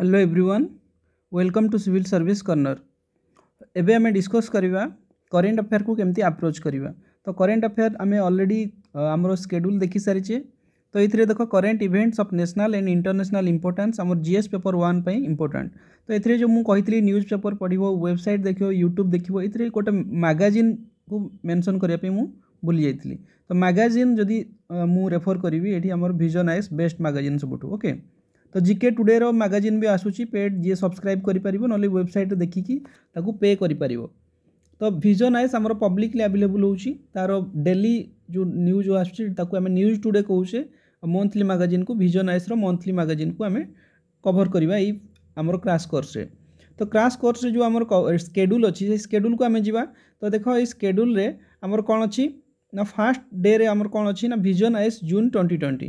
Hello everyone welcome to civil service corner एवं आम discuss करवा करेन्ट अफेयर को कमी आप्रोच करवा तो करेन्ट अफेयर आम अलरेडी आम स्केड्यूल देखी सारी तो ये देख current events of national and international importance आम जी पेपर वन इंपोर्टेंट तो ये जो मुझे न्यूज पेपर पढ़ वेबसाइट देख यूट्यूब देख ये गोटे मैगजिन को मेनसन करने भूली जाइली तो मैगजिन जदि मुझ रेफर करी ये आम भिजन आएस बेस्ट मैगजिन सबूत ओके ତ ଜିକେ ଟୁଡେର ମ୍ୟାଗାଜିନ୍ ବି ଆସୁଛି ପେଡ୍ ଯିଏ ସବସ୍କ୍ରାଇବ୍ କରିପାରିବ ନହେଲେ ୱେବସାଇଟ୍ ଦେଖିକି ତାକୁ ପେ କରିପାରିବ ତ ଭିଜନାଇଜ୍ ଆମର ପବ୍ଲିକଲି ଆଭେଲେବୁଲ୍ ହେଉଛି ତା'ର ଡେଲି ଯେଉଁ ନ୍ୟୁଜ୍ ଆସୁଛି ତାକୁ ଆମେ ନ୍ୟୁଜ୍ ଟୁଡେ କହୁଛେ ମନ୍ଥଲି ମ୍ୟାଗାଜିନ୍କୁ ଭିଜନାଇଜ୍ର ମନ୍ଥଲି ମ୍ୟାଗାଜିନ୍କୁ ଆମେ କଭର୍ କରିବା ଏଇ ଆମର କ୍ରାସ୍ କୋର୍ସରେ ତ କ୍ରାସ୍ କୋର୍ସରେ ଯେଉଁ ଆମର ସ୍କେଡ୍ୟୁଲ୍ ଅଛି ସେ ସ୍କେଡ୍ୟୁଲ୍କୁ ଆମେ ଯିବା ତ ଦେଖ ଏଇ ସ୍କେଡ୍ୟୁଲ୍ରେ ଆମର କ'ଣ ଅଛି ନା ଫାର୍ଷ୍ଟ ଡେରେ ଆମର କ'ଣ ଅଛି ନା ଭିଜନାଇଜ୍ ଜୁନ୍ ଟ୍ୱେଣ୍ଟି ଟ୍ୱେଣ୍ଟି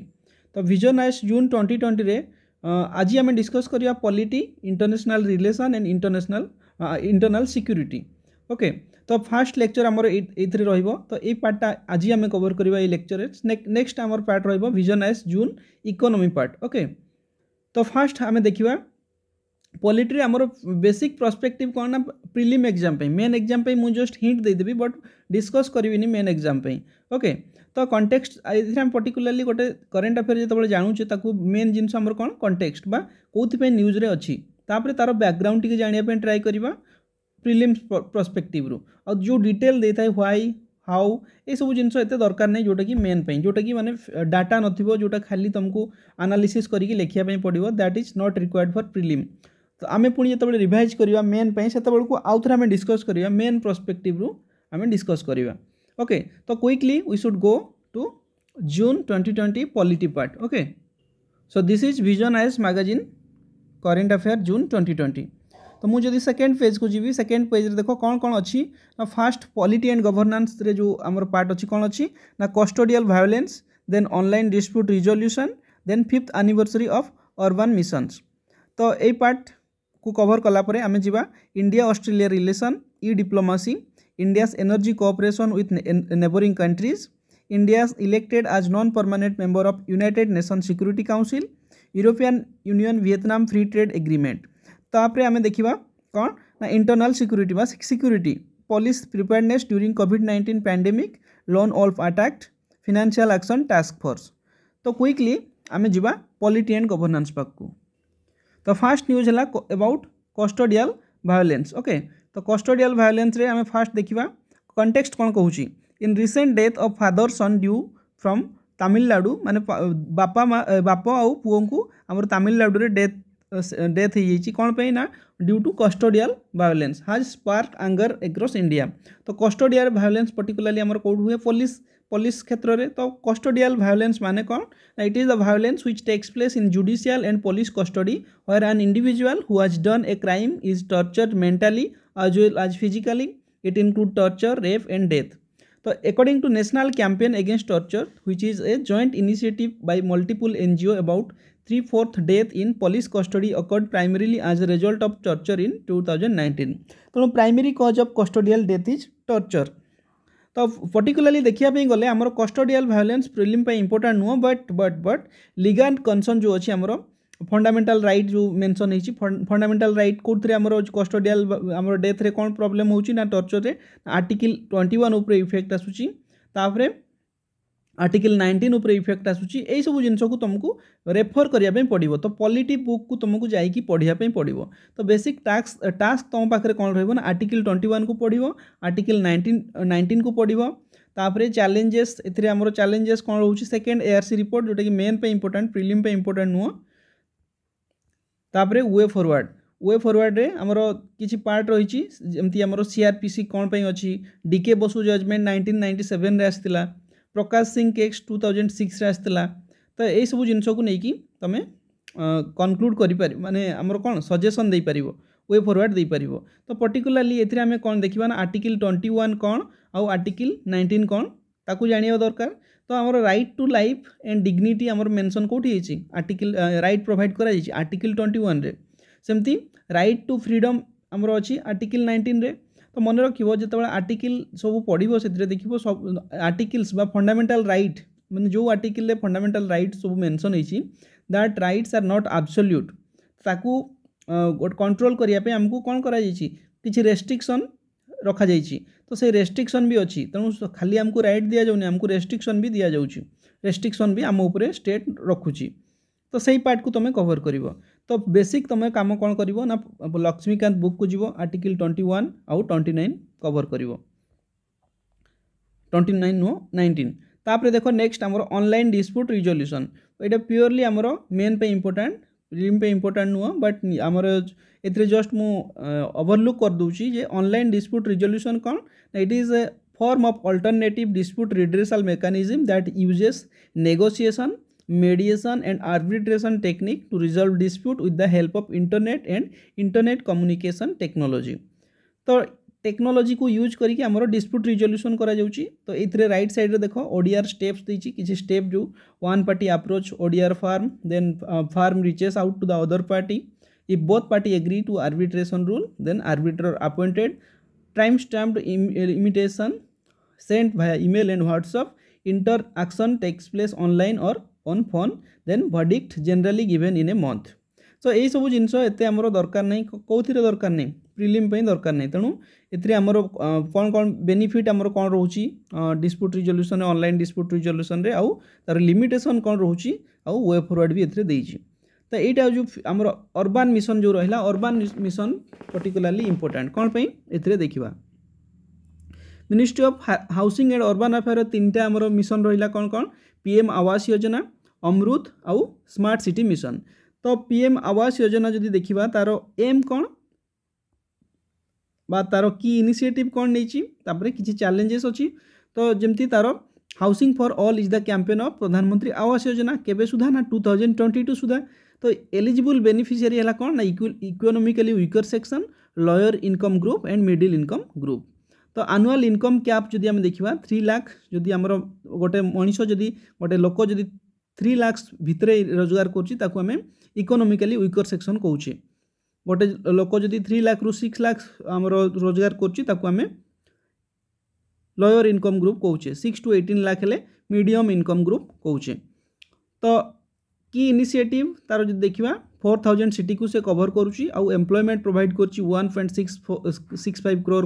ତ ଭିଜନାଇଜ୍ ଜୁନ୍ ଟ୍ୱେଣ୍ଟି ଟ୍ୱେଣ୍ଟିରେ आज आम डिस्कस करा polity international relation and international internal security okay तो फास्ट लेक्चर आम ये तो ये पार्टा आज आम कवर करवा ये नेक्स्ट आम part Vision IAS June economy part okay तो फास्ट आम देखा पॉलिट्री आम बेसिक प्रस्पेक्टिव कौन ना प्रिलिम एग्जाम मेन एग्जाम मुझे जस्ट हिंट देदेवि बट डिस्कस कर मेन एग्जाम ओके तो कंटेक्सट इसमें पर्टिकुलाली गोटे करेन्ट अफेयर जो जानूचे मेन जिनस कौन कंटेक्सट बाई न्यूज्रे अच्छी तापर तार बैकग्राउंड टी जानापी ट्राए करवा प्रिलिम्स प्रस्पेक्टिव्रु आ जो डिटेल दे था व्हाई हाउ ये सब जिनस दरकार नहीं जोटा कि मेन जोटा कि मैंने डाटा नोटा खाली तुमको आनालीसीस करके लिखापी पड़ो that is not required for prelims तो आम पुणी जो रिभाइज करवा मेन से आउ थे आम डिस्कस करवा मेन प्रस्पेक्टिव आम डिस्कस करवा ओके तो quickly we should go to June twenty twenty polity part okay so this is Vision IAS magazine current affair June twenty twenty तो मुझे सेकेंड पेज को जी सेकेंड पेज देख कौन कौन अच्छी फास्ट पॉलिटी एंड गवर्नान्स जो आम पार्ट अच्छी कौन अच्छी ना custodial violence then online dispute resolution then fifth anniversary of urban missions तो यही पार्ट को कभर कलापर आम जा इंडिया अस्ट्रेलिया रिलेसन इ diplomacy India's energy cooperation with neighbouring countries India's elected as non permanent member of United Nation Security Council European Union Vietnam free trade agreement तापर आम देखा कौन ना इंटरनाल सिक्यूरीट बा security police preparedness during COVID nineteen pandemic lone wolf attack financial action task force तो quickly आम जा polity and governance पाक ତ ଫାଷ୍ଟ ନ୍ୟୁଜ୍ ହେଲା ଏବାଉଟ୍ କଷ୍ଟୋଡ଼ିଆଲ ଭାୟୋଲେନ୍ସ ଓକେ ତ କଷ୍ଟୋଡ଼ିଆଲ ଭାୟୋଲେନ୍ସରେ ଆମେ ଫାଷ୍ଟ ଦେଖିବା କଣ୍ଟେକ୍ସଟ କ'ଣ କହୁଛି in recent death of father son duo from Tamil Nadu ମାନେ ବାପା ମା ବାପ ଆଉ ପୁଅଙ୍କୁ ଆମର ତାମିଲନାଡ଼ୁରେ ଡେଥ୍ ଡେଥ୍ ହେଇଯାଇଛି କ'ଣ ପାଇଁ ନା due to custodial violence has spark anger across India ତ କଷ୍ଟୋଡ଼ିଆଲ ଭାୟୋଲେନ୍ସ ପର୍ଟିକୁଲାରଲି ଆମର କେଉଁଠି ହୁଏ police police khetrore to custodial violence mane kon na it is the violence which takes place in judicial and police custody where an individual who has done a crime is tortured mentally as well as physically it include torture rape and death तो according to national campaign against torture which is a joint initiative by multiple NGO about three fourth death in police custody occurred primarily as a result of torture in 2019 तेणु primary cause of custodial death is torture ତ particularly ଦେଖିବା ପାଇଁ ଗଲେ ଆମର custodial violence prelim ପାଇଁ important ନୁହଁ but but but ଲିଗାଣ୍ଡ concern ଯେଉଁ ଅଛି ଆମର ଫଣ୍ଡାମେଣ୍ଟାଲ ରାଇଟ୍ ଯେଉଁ ମେନସନ୍ ହେଇଛି ଫଣ୍ଡାମେଣ୍ଟାଲ ରାଇଟ୍ କେଉଁଥିରେ ଆମର କଷ୍ଟଡ଼ିଆଲ ଆମର ଡେଥ୍ରେ କ'ଣ ପ୍ରୋବ୍ଲେମ୍ ହେଉଛି ନା ଟର୍ଚରରେ ଆର୍ଟିକିଲ୍ ଟ୍ୱେଣ୍ଟି ୱାନ୍ ଉପରେ ଇଫେକ୍ଟ ଆସୁଛି ତାପରେ आर्टिकल नाइंटीन उपर इफेक्ट आसूसी यू तुमको रेफर करने पड़ो तो पलिटी बुक को तुमको जाकि पढ़ापी पड़ो तो बेसिक टास्क टास्क तुम पाखे कौन रहा आर्टिकल ट्वेंटी वन को पढ़ आर्टिकल नाइंटीन नाइंटीन को पढ़ तापर चैलेंजेस एम चैलेंजेस कौन रोच सेकेंड एआरसी रिपोर्ट जोटा कि मेन पे इंपोर्टाट प्रिलिम पे इंपोर्टाट नुह तापर वे फरवर्ड वे फरवर्ड्रे आम किसी पार्ट रही सीआरपीसी कौन पर DK Basu judgment nineteen ninety seven आसाला Prakash Singh case two thousand six आसाला तो यही सब जिनस को लेकिन तुम कनक्लूड कर मानने कौन सजेसन दे पार वे फरवर्ड दे तो पर्टिकुलाली ए कौन देखा ना आर्टिकल ट्वेंटी वन कौन आउ आर्टिकल नाइंटीन कौन ताक जाना दरकार तो आम right to life and dignity आम मेनसन कौटी होती आर्टिकल रईट प्रोभाइड कर आर्टिकल ट्वेंटी वन सेमती रईट टू फ्रीडम आमर अच्छी आर्टिकल नाइंटन तो मन रखिए जो आर्टिकल सब पढ़ देख आर्टिकल्स फंडामेटाल रईट मैंने जो आर्टिकल फंडामेटाल रईट सब मेनसन होती that rights are not absolute ताकि कंट्रोल करने आमको कौन कर किसी रखा जाए तो से रेस्ट्रिक्शन भी अच्छी तेणु खाली आमको रईट दि जाऊक रेस्ट्रिक्शन भी दि जाऊँ रेस्ट्रिक्शन भी आम उपरे स्टेट रखुच्छी तो से पार्ट को तुम कवर कर ତ ବେସିକ୍ ତୁମେ କାମ କ'ଣ କରିବ ନା ଲକ୍ଷ୍ମୀକାନ୍ତ ବୁକ୍କୁ ଯିବ ଆର୍ଟିକିଲ୍ ଟ୍ୱେଣ୍ଟି ୱାନ୍ ଆଉ ଟ୍ୱେଣ୍ଟି ନାଇନ୍ କଭର୍ କରିବ ଟ୍ୱେଣ୍ଟି ନାଇନ୍ ନୁହଁ ନାଇଣ୍ଟିନ୍ ତାପରେ ଦେଖ ନେକ୍ସଟ ଆମର ଅନଲାଇନ୍ ଡିସ୍ପ୍ୟୁଟ୍ ରିଜଲ୍ୟୁସନ୍ ଏଇଟା ପିଓରଲି ଆମର ମେନ୍ ପାଇଁ ଇମ୍ପୋର୍ଟାଣ୍ଟ ରିମ୍ ପାଇଁ ଇମ୍ପୋର୍ଟାଣ୍ଟ ନୁହଁ ବଟ୍ ଆମର ଏଥିରେ ଜଷ୍ଟ ମୁଁ ଓଭରଲୁକ୍ କରିଦେଉଛି ଯେ ଅନଲାଇନ୍ ଡିସ୍ପ୍ୟୁଟ୍ ରିଜଲ୍ୟୁସନ୍ କ'ଣ it is a form of alternative dispute redressal mechanism that uses negotiation mediation and arbitration technique to resolve dispute with the help of internet and internet communication technology तो technology को use करके आम dispute resolution कर तो ये right side देख ODR steps किसी step जो one party approach ODR form then form reaches out to the other party if both party agree to arbitration rule then arbitrator appointed time stamped intimation sent via email and WhatsApp inter auction takes place online और on phone then verdict generally given in a month so यही सब जिन एत आम दरकार नहीं कौन दरकार नहीं प्रिलिम पर दरकार नहीं तेणु एमर कौन कौन बेनिफिट आम कौन रोच डिस्प्यूट रिजल्यूसन अनल डिस्प्यूट रिजल्यूसन आउ तार लिमिटेसन कौन रोच वे फरवर्ड भी एथेरे तो यहीटा जो आम अरबान मिशन जो रहा अरबान मिशन पर्टिकुलाली इंपोर्टाट कौन पर देखा ministry of housing and urban affair तीन टाइम मिशन रहा कौन कौन पीएम आवास योजना ଅମୃତ ଆଉ ସ୍ମାର୍ଟ ସିଟି ମିଶନ ତ ପି ଏମ୍ ଆବାସ ଯୋଜନା ଯଦି ଦେଖିବା ତା'ର ଏମ୍ କ'ଣ বা ତା'ର କି ଇନିସିଏଟିଭ୍ କ'ଣ ନେଇଛି ତାପରେ କିଛି ଚ୍ୟାଲେଞ୍ଜେସ୍ ଅଛି ତ ଯେମିତି ତା'ର housing for all is the campaign of Pradhan Mantri Awas ଯୋଜନା କେବେ ସୁଦ୍ଧା ନା ଟୁ ଥାଉଜେଣ୍ଡ ଟ୍ୱେଣ୍ଟି ଟୁ ସୁଦ୍ଧା ତ ଏଲିଜିବୁଲ୍ ବେନିଫିସିଆରୀ ହେଲା କ'ଣ ନା economically weaker section lower income group and middle income group ତ ଆନୁଆଲ୍ ଇନକମ୍ କ୍ୟାପ୍ ଯଦି ଆମେ ଦେଖିବା ଥ୍ରୀ ଲାଖ୍ ଯଦି ଆମର ଗୋଟେ ମଣିଷ ଯଦି ଗୋଟେ ଲୋକ ଯଦି থ্রি লাক্স ভিতরে রোজগার করছি তাকে আমি ইকোনোমিকালি উইকর সেকশন কৌছে গোটে লোক যদি থ্রি লাক্রু সিক্স লাক্স আমার রোজগার করছি তাকে আমি লয়র ইনকম গ্রুপ কৌছে সিক্স টু এইটিন লাখ হলে মিডিয়ম ইনকম গ্রুপ কৌছে তো কি ইনিসিয়েটিভ তার যদি দেখা ফোর থাউজেন্ড সিটিকে সে কভর করুছি আউ এমপ্লয়মেন্ট প্রোভাইড করছি one point six six five crore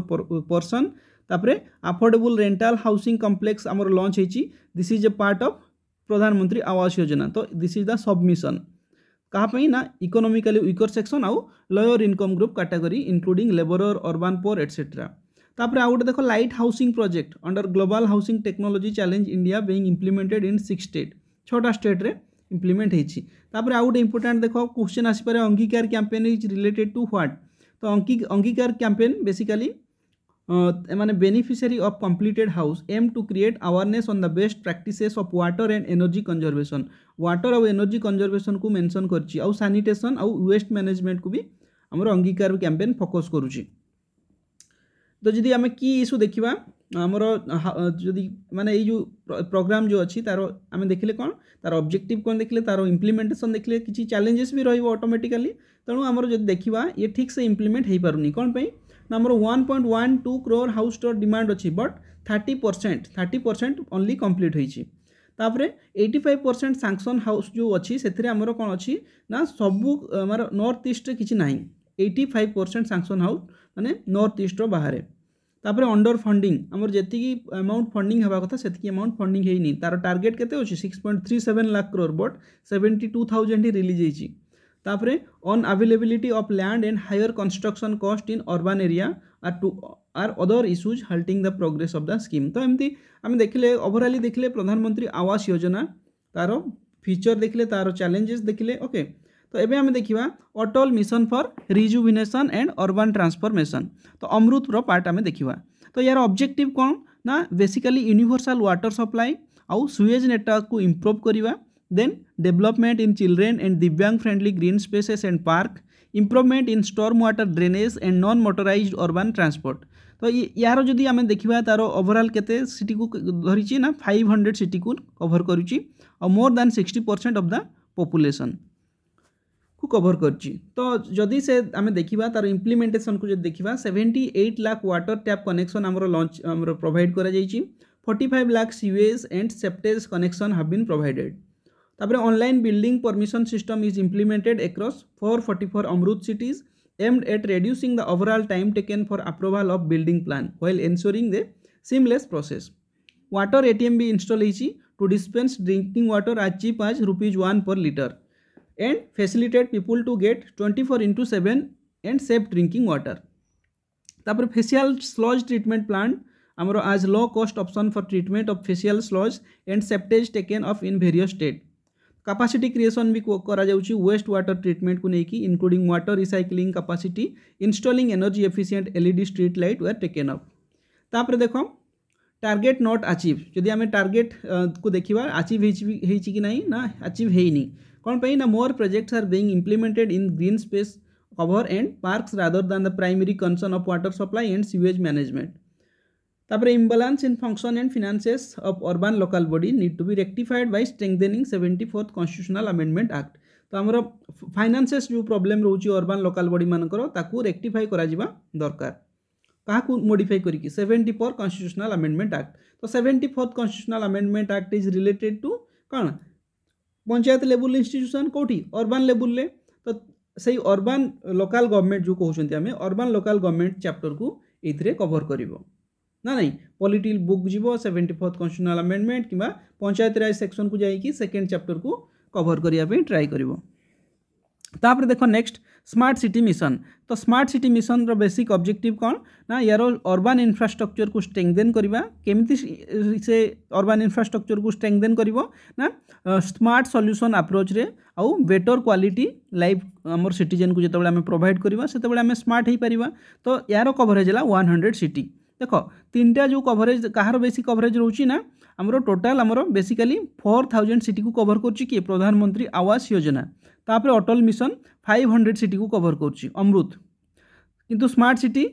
person তাপরে আফোর্ডেবল রেন্টাল হাউসিং কমপ্লেক্স আমার লঞ্চ হয়েছি this is a part of Pradhan Mantri Awas योजना तो दिस इज द सबमिशन କାହା ନା ଇକୋନୋମିକାଲି ୱିକର୍ ସେକ୍ସନ୍ ଆଉ lower income group category including labourer urban poor etcetera ତାପରେ ଆଉ ଗୋଟେ ଦେଖ light housing project under global housing technology challenge India being implemented in six state ଛଅଟା ଷ୍ଟେଟ୍ରେ ଇମ୍ପ୍ଲିମେଣ୍ଟ ହେଇଛି ତାପରେ ଆଉ ଗୋଟେ ଇମ୍ପୋର୍ଟାଣ୍ଟ ଦେଖ କୋଶ୍ଚିନ୍ ଆସିପାରେ Angikaar campaign is related to what ତ ଅଙ୍ଗୀକାର କ୍ୟାମ୍ପେନ୍ ବେସିକାଲି मैंने beneficiary of completed house aim to create awareness on the best practices of water and energy conservation water आउ एनर्जी कंजर्वेशन को मेनसन कर सानिटेसन आउ waste management को भी आम अंगीकार कैंपेन फोकस करुच्ची तो जदि आम कि इश्यू देखा आमर जदि माने ये प्रोग्राम जो अच्छी तार आम देखिले कौन तार ऑब्जेक्टिव कौन देखिले तार इम्प्लीमेंटेसन देखिले किसी चैलेंजेस भी रोटोमेटिकाली तेणु आमर जब देखा ये ठीक से इम्प्लीमेंट हो पार कौन पर ଆମର one point one two crore house demand ଅଛି but thirty percent thirty percent only complete ହୋଇଛି ତାପରେ eighty five percent sanction house ଯେଉଁ ଅଛି ସେଥିରେ ଆମର କ'ଣ ଅଛି ନା ସବୁ ଆମର ନର୍ଥ ଇଷ୍ଟରେ କିଛି ନାହିଁ eighty five percent sanction house ମାନେ ନର୍ଥ ଇଷ୍ଟର ବାହାରେ ତାପରେ ଅଣ୍ଡର ଫଣ୍ଡିଂ ଆମର ଯେତିକି ଆମାଉଣ୍ଟ ଫଣ୍ଡିଂ ହେବା କଥା ସେତିକି ଆମାଉଣ୍ଟ ଫଣ୍ଡିଂ ହେଇନି ତାର ଟାର୍ଗେଟ୍ କେତେ ଅଛି six point three seven lakh crore but seventy two thousand ହିଁ ରିଲିଜ୍ ହେଇଛି तापर unavailability of land and higher construction cost in urban area are to are other issues halting the progress of the scheme तो एमती आम देखिले overall देखिले प्रधानमंत्री आवास योजना तार फ्यूचर देखिले तार चैलेंजेस देखिले ओके तो ये आम देखा Atal mission for rejuvenation and urban transformation तो अमृतर पार्ट आम देखा तो यार अब्जेक्टिव कौन ना बेसिकाली यूनिभर्साल व्टर सप्लाई आउ सुएज नेटवर्क को इम्प्रुव करवा Then development in children and Divyang friendly green spaces and park, improvement in storm water drainage and non motorized urban transport. तो यार जदि आम देखा तार ओवरअल के धरी ना फाइव हंड्रेड सिटी को कभर करुच्ची more than sixty percent of the population को कभर करुच्ची तो जदि से आम देखा तार इम्प्लीमेंटेसन को देखा seventy eight lakh water tap connection आमर लंच प्रोभाइड कर forty lakh sewage and septage connection have been provided তারপরে online building permission system is implemented across 444 Amrut cities, aimed at reducing the overall time taken for approval of building plan while ensuring the seamless process. Water ATM be installed to dispense drinking water as cheap as rupees 1 per liter and facilitate people to get 24 into 7 and safe drinking water. তারপরে facial sludge treatment plant, আমার as low cost option for treatment of facial sludge and septage taken off in various state. Capacity creation भी करा waste water treatment को लेकिन including water recycling capacity installing energy efficient LED street light were taken of देख target not achieve जदि आम target को देखा आचिव कि ना आचिव होनी कौन पर more projects are being implemented in green space cover and parks rather than the primary concern of water supply and sewage management তারপরে imbalance in function and finances of urban local body need to be rectified by strengthening seventy fourth constitutional amendment act তো আমার ফাইনান্সেস যে problem রয়েছে urban local body Mankar তাকে rectify করা দরকার কাহাকু modify করি seventy four constitutional amendment act তো seventy fourth constitutional amendment act is related to কোণ পঞ্চায়েত লেভেল ইনস্টিট্যুশন কোটি অর্বান লেভেলে তো সেই অর্বান লোকাল গভর্নমেন্ট যে কৌন আমি অর্বান লোকাল গভর্নমেন্ট চ্যাপ্টর কু এই কভর করব ना नहीं पॉलिटिकल बुक जीव सेवेन्टी फोर्थ कन्स्टिट्यूशनल आमेंडमेंट कि पंचायत राज सेक्शन को जाकि सेकेंड चैप्टर को कभर करने ट्राए कर देख नेक्स्ट स्मार्ट सिटी मिशन तो स्मार्ट सिटी मिशन रो बेसिक ऑब्जेक्टिव कौन ना यार अर्बान इंफ्रास्ट्रक्चर को स्ट्रेंगदेन करवा केमी से अर्बान इंफ्रास्ट्रक्चर को स्ट्रेंगदेन कर ना स्मार्ट सल्यूसन आप्रोच रे आउ बेटर क्वालिटी लाइफ आम सिटेन को जो आम प्रोभाइड करवा से स्मार्ट हो पार तो यार कवरेज है वन हंड्रेड सिटी দেখ তিনটা যে কভরেজ কাহার বেশি কভরেজ রয়েছে না আমার টোটাল আমার বেসিকালি ফোর থাউজেন্ড সিটি কু কভর করছি কি প্রধানমন্ত্রী আবাস যোজনা তাপরে Atal mission five hundred city কু কভর করছি অমৃত কিন্তু smart city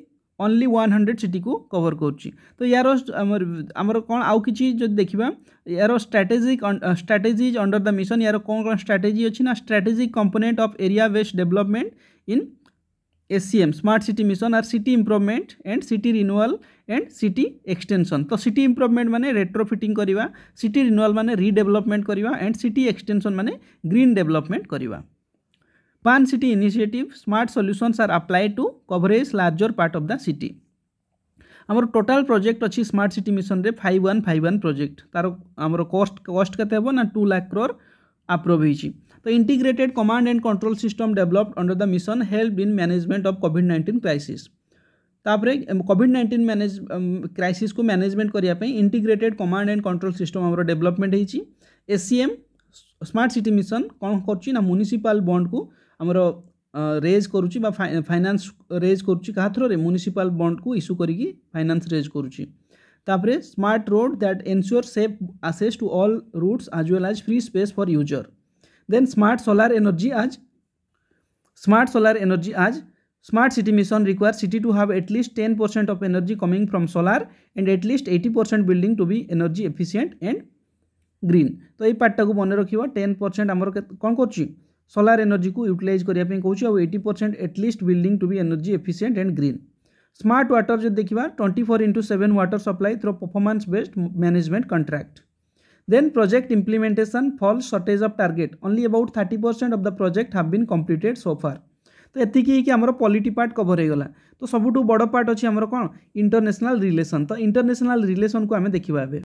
only one hundred city কু কভর করছি তো ইয়ার আমার কোণ আউ কিছু যদি দেখা ইয়ার strategic strategies under the mission ইয়ার কোণ কোণ স্ট্রাটেজি অছি না strategic component of area based development in S C M smart city mission are city improvement and city renewal and city extension तो सिटी इम्प्रुवमेंट मैंने रेट्रो फिटिंग करवा city renewal मैंने redevelopment करवा एंड सिटी एक्सटेनसन मैंने green development करवा pan city initiative smart solutions are applied to coverage larger part of the city আমার total project অছি smart city মিশনরে five one five one project তার আমার cost cost কেতে হব না টু লাখ ক্রোর আপ্রুভ হয়েছি তো integrated command and control system developed under the mission help in management of COVID nineteen तापर कॉविड नाइंटन मैनेज क्राइसीस को मैनेजमेंट करने integrated command and control system आम डेभलपमेंट होसीएम स्मार्ट सिटी मिशन कौन कर म्यूनिशिपाल बंड को आमर रेज कर फाइनान्स रेज कर म्यूनिशिपाल बंड को इश्यू करी फाइनान्स रेज करपर smart road that ensure safe access to all routes as well as free space for user then smart solar energy as smart solar energy as smart city mission requires city to have at ten percent of energy coming from solar and at least percent building to be energy efficient and green तो ये पार्टा को मन रख ten percent आम कौन कर solar energy को यूटिलइज करने कौन आउ eighty percent at least building to be energy efficient and green smart water जो देखा twenty four into seven water supply through performance based management contract then project implementation fall shortage of target only about thirty percent of the project have been completed so far so तो एति कि आम पलिट part cover हो तो सबुठ बड़ part अच्छी कौन international relation तो इंटरनेशनल रिलेसन को आम देखा अब